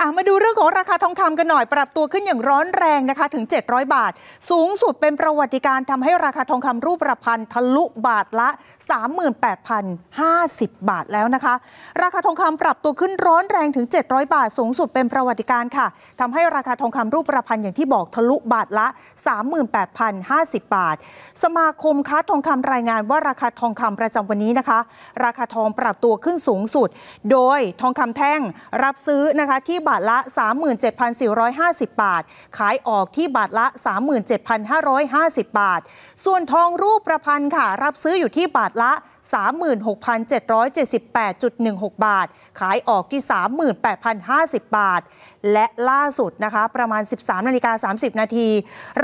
อะมาดูเรื่องของราคาทองคำกันหน่อยปรับตัวขึ้นอย่างร้อนแรงนะคะถึง700 บาท สูงสุดเป็นประวัติการทำให้ราคาทองคำรูปประพันธ์ ทะลุบาทละ 38,050 บาทแล้วนะคะ ราคาทองคำปรับตัวขึ้นร้อนแรงถึง 700 บาทสูงสุดเป็นประวัติการค่ะ ทำให้ราคาทองคำรูปประพันธ์อย่างที่บอกทะลุบาทละ 38,050 บาท สมาคมค้าทองคำรายงานว่าราคาทองคำประจำวันนี้นะคะ ราคาทองปรับตัวขึ้นสูงสุด โดยทองคำแท่งรับซื้อนะคะที่บาทละ 37,450 บาท ขายออกที่บาทละ 37,550 บาท ส่วนทองรูปประพันธ์ค่ะ รับซื้ออยู่ที่บาทละ 36,778.16 บาท ขายออกที่ 38,050 บาท และล่าสุดนะคะ ประมาณ 13นาฬิกา30 นาที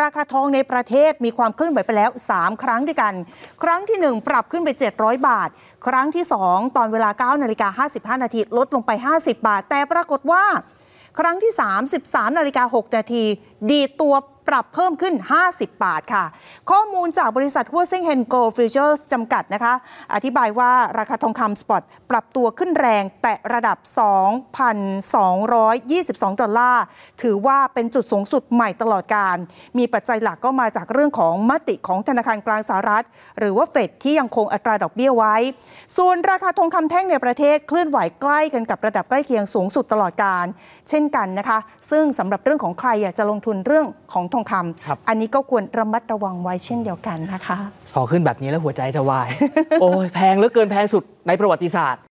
ราคาทองในประเทศมีความขึ้นไหวไปแล้ว 3 ครั้งด้วยกัน ครั้งที่ 1 ปรับขึ้นไป 700 บาท ครั้งที่ 2 ตอนเวลา9นาฬิกา55นาทีลดลงไป 50 บาท แต่ปรากฏว่าครั้งที่3 13นาฬิกา6นาทีดีตัวปรับเพิ่มขึ้น 50 บาทค่ะ ข้อมูลจากบริษัทหัวเซิงเฮนโกฟิวเจอร์จำกัดนะคะ อธิบายว่าราคาทองคำสปอต ปรับตัวขึ้นแรงแต่ระดับ 2,222 ดอลลาร์ ถือว่าเป็นจุดสูงสุดใหม่ตลอดการ มีปัจจัยหลักก็มาจากเรื่องของมติของธนาคารกลางสหรัฐ หรือว่าเฟดที่ยังคงอัตราดอกเบี้ยไว้ส่วนราคาทองคำแท่งในประเทศเคลื่อนไหวใกล้กันกับระดับใกล้เคียงสูงสุดตลอดการ เช่นกันนะคะซึ่งสำหรับเรื่องของใครอยากจะลงทุนเรื่องของทองคำอันนี้ก็ควรระมัดระวังไว้เช่นเดียวกันนะคะพอขึ้นแบบนี้แล้วหัวใจจะวาย โอ้ยแพงเหลือเกินแพงสุดในประวัติศาสตร์